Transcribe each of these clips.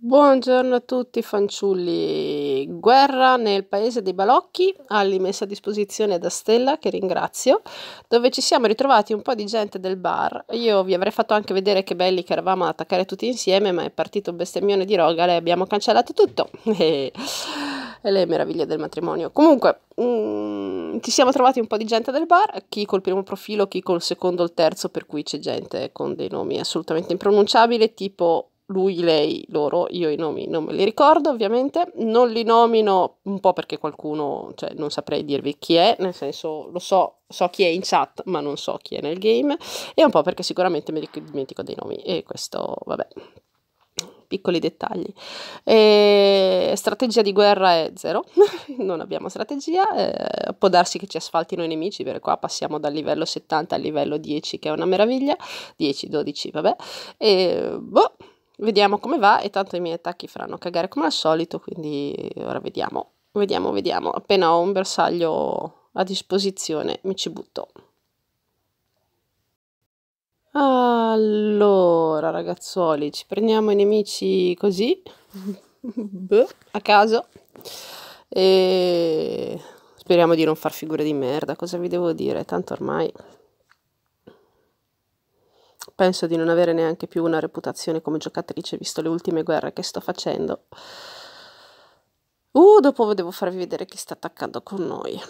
Buongiorno a tutti fanciulli. Guerra nel paese dei balocchi, Alli messa a disposizione da Stella, che ringrazio, dove ci siamo ritrovati un po' di gente del bar. Io vi avrei fatto anche vedere che belli che eravamo ad attaccare tutti insieme, ma è partito un bestemmione di rogale e abbiamo cancellato tutto. e le meraviglie del matrimonio. Comunque, mh, mm, ci siamo trovati un po' di gente del bar, chi col primo profilo, chi col secondo o il terzo, per cui c'è gente con dei nomi assolutamente impronunciabili, tipo lui, lei, loro, io i nomi non me li ricordo ovviamente, non li nomino un po' perché qualcuno, cioè non saprei dirvi chi è, nel senso lo so, so chi è in chat ma non so chi è nel game e un po' perché sicuramente mi dimentico dei nomi e questo vabbè piccoli dettagli. E ehm, strategia di guerra è zero, non abbiamo strategia, eh, può darsi che ci asfaltino i nemici, perché qua passiamo dal livello 70 al livello 10 che è una meraviglia, 10-12 vabbè, e boh, Vediamo come va e tanto i miei attacchi faranno cagare come al solito, quindi ora vediamo, vediamo, vediamo. Appena ho un bersaglio a disposizione mi ci butto. Allora ragazzuoli, ci prendiamo i nemici così, a caso, e speriamo di non far figure di merda, cosa vi devo dire, tanto ormai penso di non avere neanche più una reputazione come giocatrice, visto le ultime guerre che sto facendo. Uh, dopo devo farvi vedere chi sta attaccando con noi.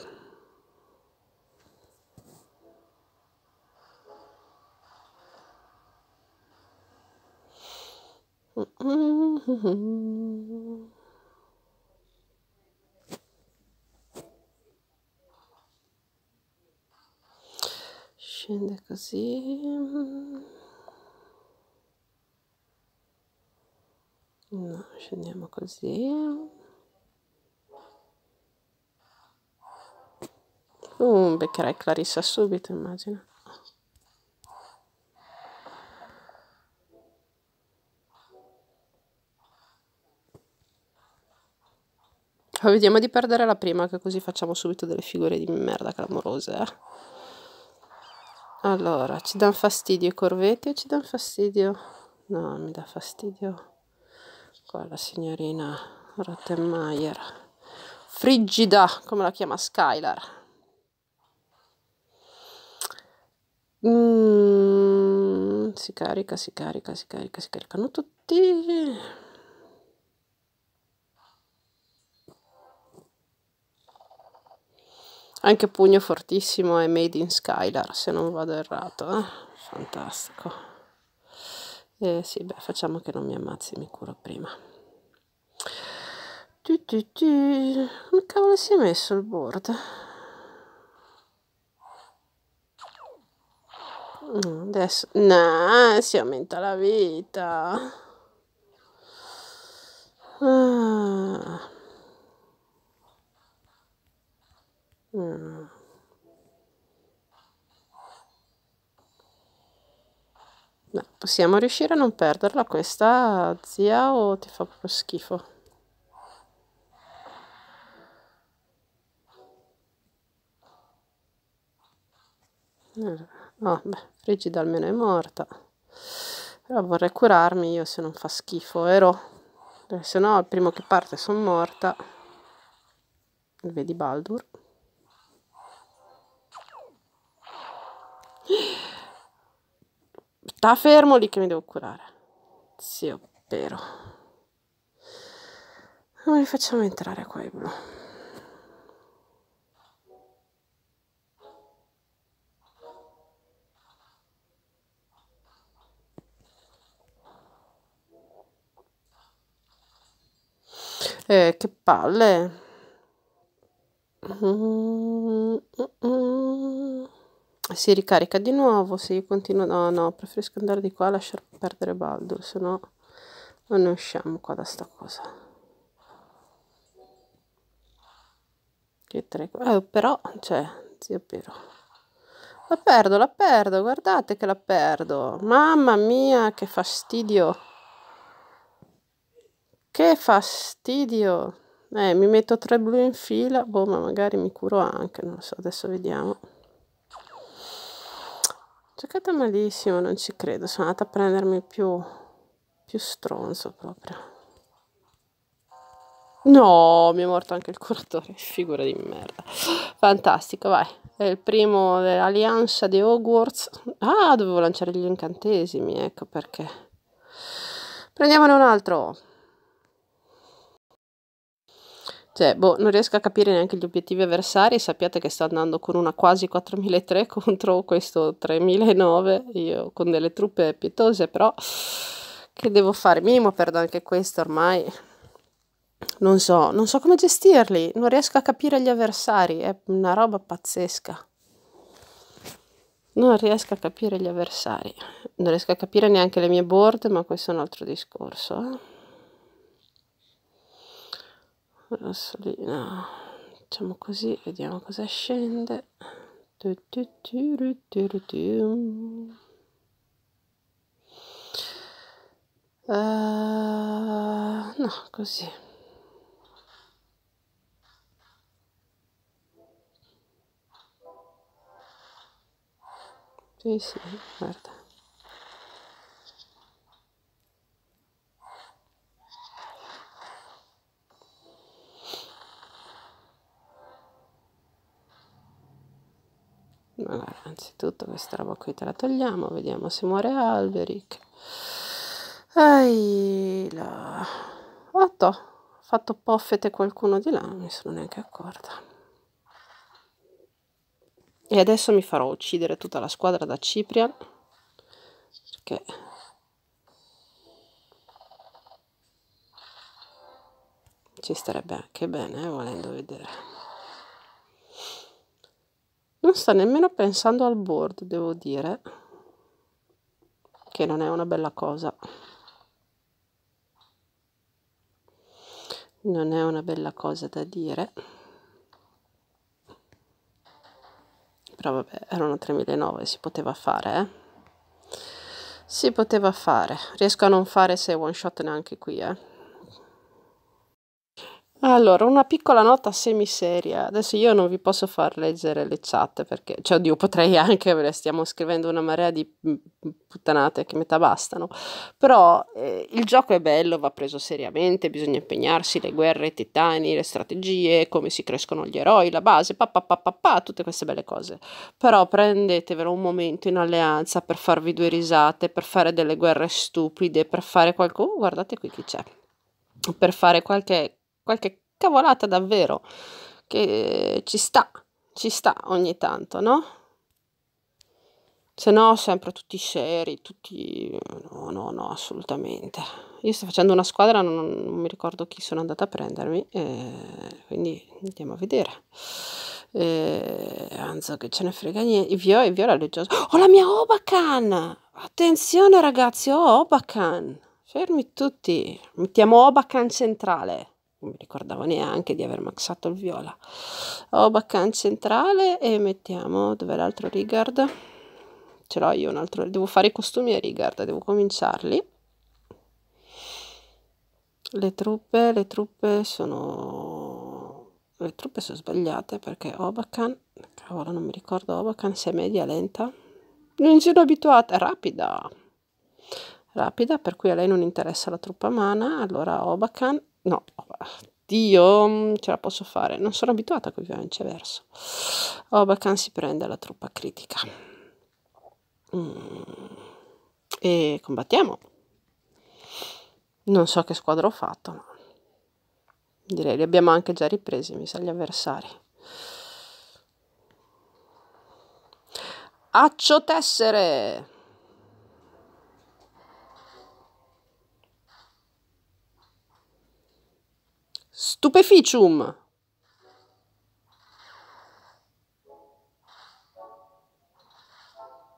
scende così no, scendiamo così Uh, beccherai Clarissa subito, immagino. Ma oh, vediamo di perdere la prima, che così facciamo subito delle figure di merda clamorose. Eh? Allora, ci danno fastidio i corvetti o ci danno fastidio? No, mi dà fastidio qua la signorina Rottenmeier frigida come la chiama Skylar mm, si carica si carica si carica si caricano tutti anche pugno fortissimo è made in Skylar se non vado errato eh? fantastico eh sì, beh, facciamo che non mi ammazzi, mi curo prima. Tu, tu, tu. Come cavolo si è messo il board? adesso... No, si aumenta la vita. Ah. Mm. Beh, possiamo riuscire a non perderla questa zia o ti fa proprio schifo? No, eh, oh, beh, Frigida almeno è morta. Però vorrei curarmi io se non fa schifo, vero? Perché se no, al primo che parte sono morta. Vedi Baldur. Sta fermo lì che mi devo curare. Zio Pero. Non li facciamo entrare qua i blu. Eh, che palle. Mm-mm. Mm-hmm si ricarica di nuovo se io continuo no no preferisco andare di qua a lasciar perdere Baldur se no non ne usciamo qua da sta cosa che tre eh, però cioè zio però la perdo la perdo guardate che la perdo mamma mia che fastidio che fastidio eh mi metto tre blu in fila boh ma magari mi curo anche non lo so adesso vediamo Giocata malissimo, non ci credo. Sono andata a prendermi più, più stronzo proprio. No, mi è morto anche il curatore, figura di merda. Fantastico, vai. È il primo dell'allianza di Hogwarts. Ah, dovevo lanciare gli incantesimi, ecco perché. Prendiamone un altro. Cioè, boh, non riesco a capire neanche gli obiettivi avversari. Sappiate che sto andando con una quasi 4.003 contro questo 3.009. Io con delle truppe pietose, però, che devo fare? Minimo perdo anche questo ormai. Non so, non so come gestirli. Non riesco a capire gli avversari. È una roba pazzesca non riesco a capire gli avversari, non riesco a capire neanche le mie board, ma questo è un altro discorso. Eh? rossolina facciamo così vediamo cosa scende uh, no così sì sì guarda allora, anzitutto questa roba qui te la togliamo vediamo se muore Alberic Aila. Otto. Ho fatto poffete qualcuno di là, non mi sono neanche accorta. E adesso mi farò uccidere tutta la squadra da Ciprian. Perché... Ci starebbe anche bene, eh, volendo vedere non sta nemmeno pensando al board, devo dire, che non è una bella cosa. Non è una bella cosa da dire. Però vabbè, erano una 3009, si poteva fare, eh. Si poteva fare. Riesco a non fare se one shot neanche qui, eh. Allora, una piccola nota semiseria. Adesso io non vi posso far leggere le chat perché, cioè, oddio, potrei anche, perché stiamo scrivendo una marea di mm, mm, puttanate che metà bastano. Però eh, il gioco è bello, va preso seriamente, bisogna impegnarsi, le guerre, i titani, le strategie, come si crescono gli eroi, la base, papà, papà, papà, tutte queste belle cose. Però prendetevelo un momento in alleanza per farvi due risate, per fare delle guerre stupide, per fare qualcosa... Oh, guardate qui chi c'è. Per fare qualche qualche cavolata davvero che ci sta, ci sta ogni tanto, no? Se no, sempre tutti seri, tutti... No, no, no, assolutamente. Io sto facendo una squadra, non, non mi ricordo chi sono andata a prendermi, eh, quindi andiamo a vedere. Eh, anzo che ce ne frega niente. Ivio, Ivio viola leggiosa. Oh, la mia Obacan! Attenzione ragazzi, ho oh, Obacan! Fermi tutti, mettiamo Obacan centrale non mi ricordavo neanche di aver maxato il viola ho baccan centrale e mettiamo dov'è l'altro rigard ce l'ho io un altro devo fare i costumi a rigard devo cominciarli le truppe le truppe sono le truppe sono sbagliate perché Obakan, cavolo non mi ricordo Obakan se è media lenta non sono abituata è rapida rapida per cui a lei non interessa la truppa mana allora Obakan No, Dio, mm, ce la posso fare. Non sono abituata con il viceversa. Oh, Bacan si prende la truppa critica. Mm. E combattiamo. Non so che squadra ho fatto, ma direi li abbiamo anche già ripresi, mi sa, gli avversari. Accio tessere! Stupeficium.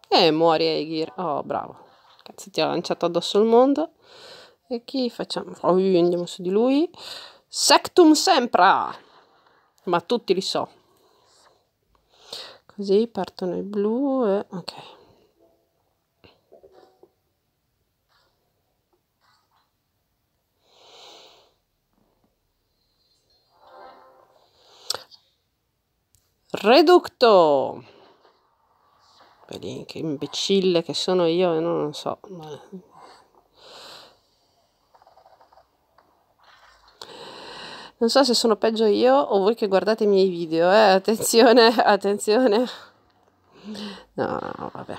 E eh, muori Aegir. Oh, bravo. Cazzo, ti ha lanciato addosso il mondo. E chi facciamo? Oh, andiamo su di lui. Sectum sempre! Ma tutti li so. Così partono i blu e... Ok. reducto che imbecille che sono io e non lo so non so se sono peggio io o voi che guardate i miei video eh? attenzione attenzione no vabbè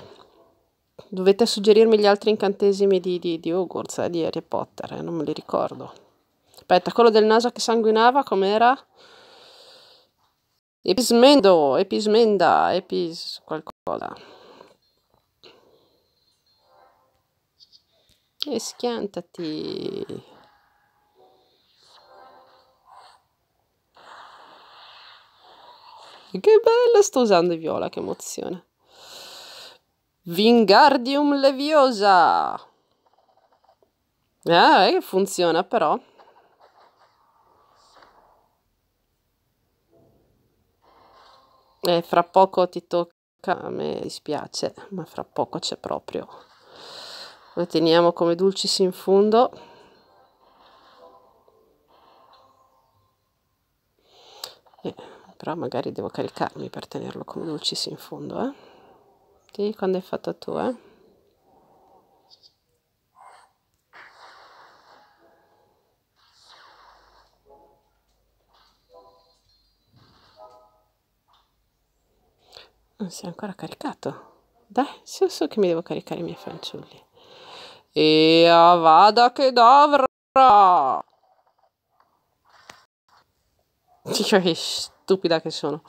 dovete suggerirmi gli altri incantesimi di, di, di Hogwarts eh, di Harry Potter eh? non me li ricordo aspetta quello del naso che sanguinava com'era? Epismendo, epismenda, epis qualcosa. E schiantati. Che bello sto usando i viola, che emozione. Vingardium Leviosa. Ah, eh, funziona però. eh, fra poco ti tocca, a me dispiace, ma fra poco c'è proprio. Lo teniamo come dulcis in fondo. Eh, però magari devo caricarmi per tenerlo come dulcis in fondo, eh. Sì, quando hai fatto tu, eh. si è ancora caricato. Dai, su su che mi devo caricare i miei fanciulli. E vada che dovrò! che stupida che sono.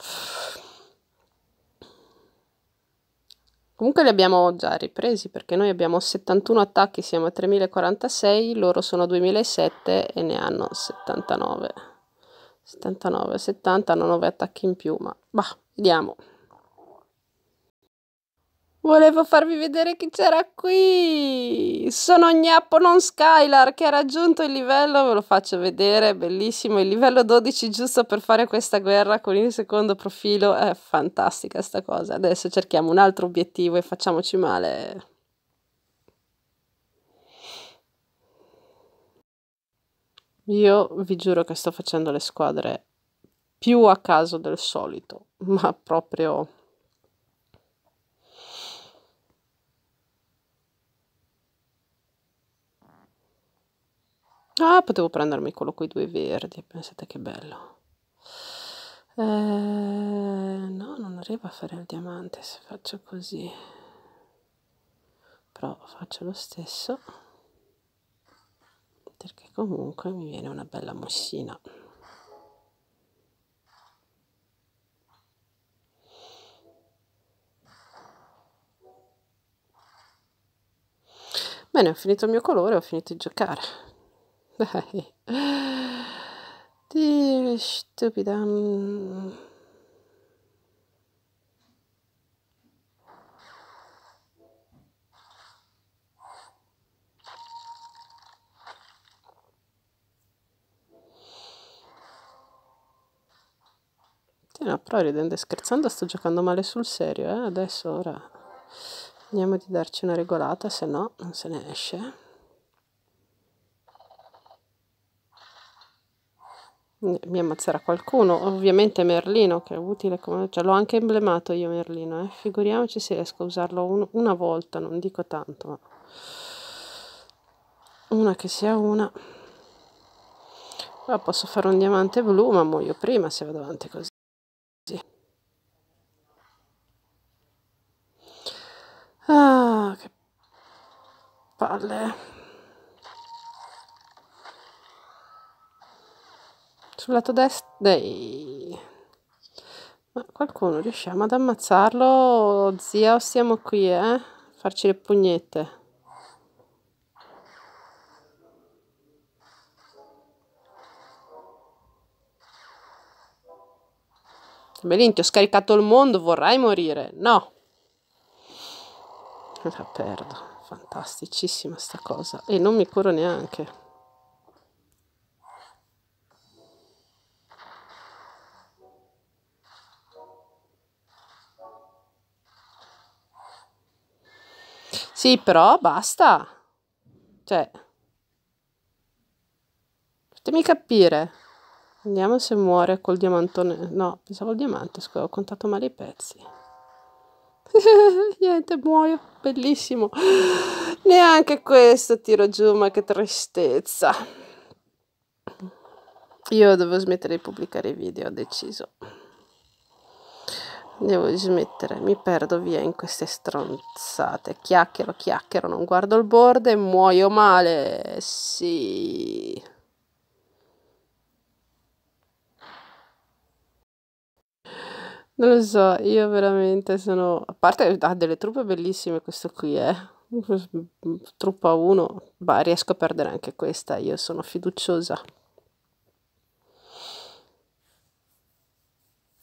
Comunque li abbiamo già ripresi perché noi abbiamo 71 attacchi, siamo a 3046, loro sono 2007 e ne hanno 79. 79, 70 hanno 9 attacchi in più, ma bah, vediamo. Volevo farvi vedere chi c'era qui. Sono Gnappo non Skylar che ha raggiunto il livello, ve lo faccio vedere, bellissimo, il livello 12 giusto per fare questa guerra con il secondo profilo. È fantastica sta cosa. Adesso cerchiamo un altro obiettivo e facciamoci male. Io vi giuro che sto facendo le squadre più a caso del solito, ma proprio Ah, potevo prendermi quello con i due verdi, pensate che bello. Eh, no, non arrivo a fare il diamante se faccio così. Però faccio lo stesso. Perché comunque mi viene una bella mossina. Bene, ho finito il mio colore, ho finito di giocare. Dai. Dire stupida. Mm. no, però ridendo e scherzando sto giocando male sul serio, eh? Adesso ora andiamo di darci una regolata, se no non se ne esce. mi ammazzerà qualcuno. Ovviamente Merlino, che è utile, come già cioè, l'ho anche emblemato io Merlino, eh. figuriamoci se riesco a usarlo un, una volta, non dico tanto, ma una che sia una. Ora posso fare un diamante blu, ma muoio prima se vado avanti così. Ah, che palle. sul lato destro dei... ma qualcuno riusciamo ad ammazzarlo zia o siamo qui eh farci le pugnette Belin, ti ho scaricato il mondo, vorrai morire? No. La perdo. Fantasticissima sta cosa. E non mi curo neanche. Sì, però basta. Cioè... Fatemi capire. Vediamo se muore col diamantone. No, pensavo al diamante, scusa, ho contato male i pezzi. Niente, muoio. Bellissimo. Neanche questo tiro giù, ma che tristezza. Io devo smettere di pubblicare i video, ho deciso devo smettere, mi perdo via in queste stronzate. Chiacchiero, chiacchiero, non guardo il bordo e muoio male. Sì. Non lo so, io veramente sono... A parte ha delle truppe bellissime questo qui, eh. Truppa 1, ma riesco a perdere anche questa, io sono fiduciosa.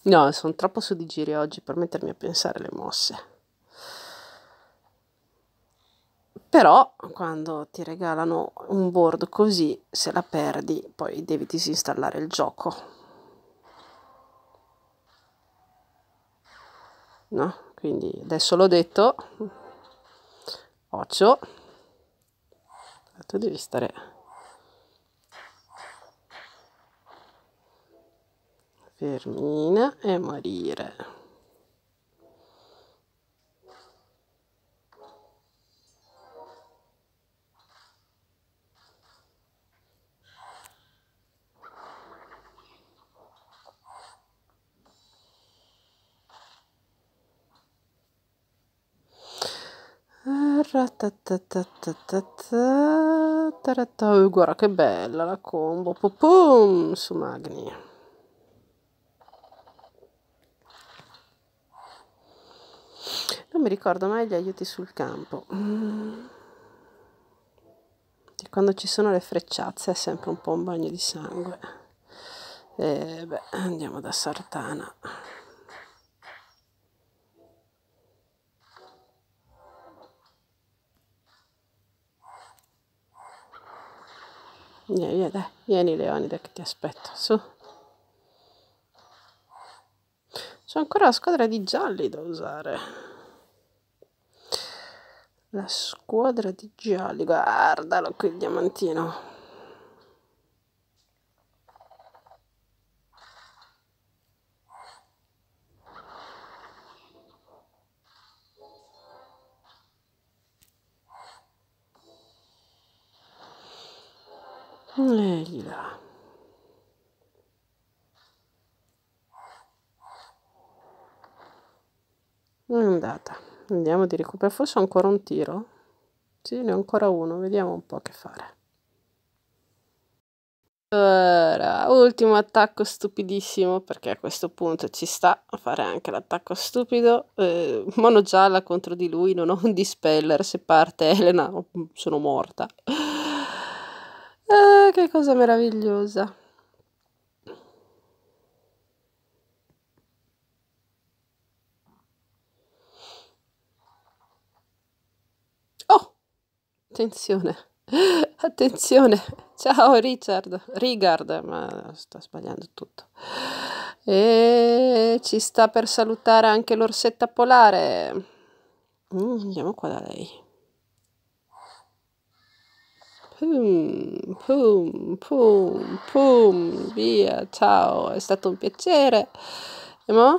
No, sono troppo su di giri oggi per mettermi a pensare le mosse. Però quando ti regalano un board così, se la perdi, poi devi disinstallare il gioco. No? Quindi adesso l'ho detto. Occio. Tu devi stare Fermina e morire. Oh, guarda che bella la combo. Pum, su Magni. mi ricordo mai gli aiuti sul campo. Mm. E quando ci sono le frecciazze è sempre un po' un bagno di sangue. E beh, andiamo da Sartana. Vieni, vieni, dai, vieni Leonida che ti aspetto, su. C'è ancora la squadra di gialli da usare. La squadra di gialli, guardalo qui il diamantino. E gli dà. È andata. Andiamo di recuperare. Forse ho ancora un tiro. Sì, ne ho ancora uno. Vediamo un po' che fare. Ora, ultimo attacco stupidissimo, perché a questo punto ci sta a fare anche l'attacco stupido. Eh, mono gialla contro di lui, non ho un dispeller, se parte Elena sono morta. Eh, che cosa meravigliosa. attenzione, attenzione, ciao Richard, Rigard, ma sto sbagliando tutto. E ci sta per salutare anche l'orsetta polare. Mm, andiamo qua da lei. Pum, pum, pum, pum, via, ciao, è stato un piacere. E mo?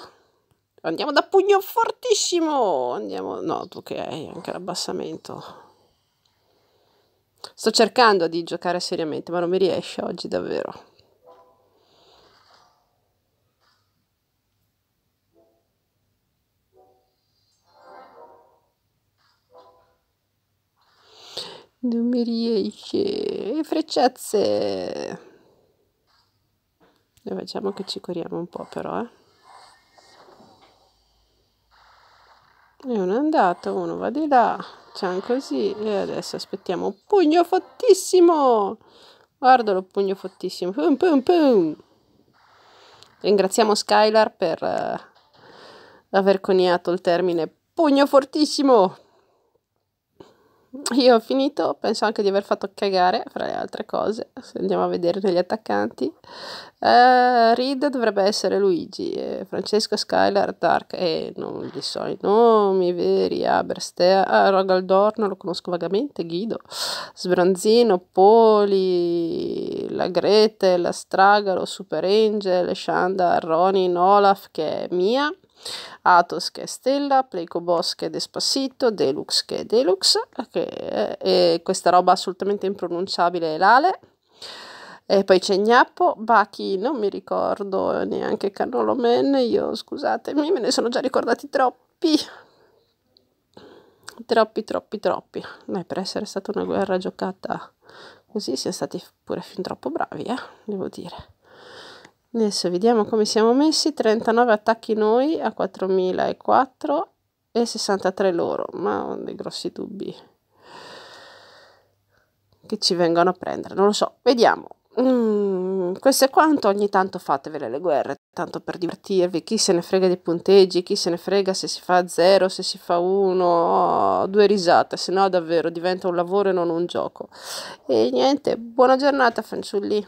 Andiamo da pugno fortissimo! Andiamo, no, tu che hai anche l'abbassamento. Sto cercando di giocare seriamente, ma non mi riesce oggi davvero. Non mi riesce. Frecciazze. Ne facciamo che ci curiamo un po' però, eh. e uno è andato, uno va di là, cian così e adesso aspettiamo un pugno fortissimo. Guardalo, pugno fortissimo. Pum, pum, pum. Ringraziamo Skylar per uh, aver coniato il termine pugno fortissimo. Io ho finito, penso anche di aver fatto cagare, fra le altre cose, se andiamo a vedere negli attaccanti. Uh, Reed dovrebbe essere Luigi, eh, Francesco Skylar Dark, e eh, non gli so i nomi veri, Aberstea, ah, Rogaldorno, lo conosco vagamente, Guido, Sbranzino, Poli, la Grete, la Stragalo, Super Angel, Shanda, Ronin, Olaf, che è mia. Atos che è Stella, Pleicobos che è Despassito, Deluxe che è Deluxe, che è, questa roba assolutamente impronunciabile è l'ale. E poi c'è Gnappo, Baki, non mi ricordo neanche Canolomen, io scusatemi, me ne sono già ricordati troppi. Troppi, troppi, troppi. Beh, per essere stata una guerra giocata così siamo stati pure fin troppo bravi, eh, devo dire. Adesso vediamo come siamo messi, 39 attacchi noi a 4004 e 63 loro, ma ho dei grossi dubbi che ci vengano a prendere, non lo so, vediamo. Mm, questo è quanto, ogni tanto fatevele le guerre, tanto per divertirvi, chi se ne frega dei punteggi, chi se ne frega se si fa 0, se si fa 1, oh, due risate, se no davvero diventa un lavoro e non un gioco. E niente, buona giornata fanciulli.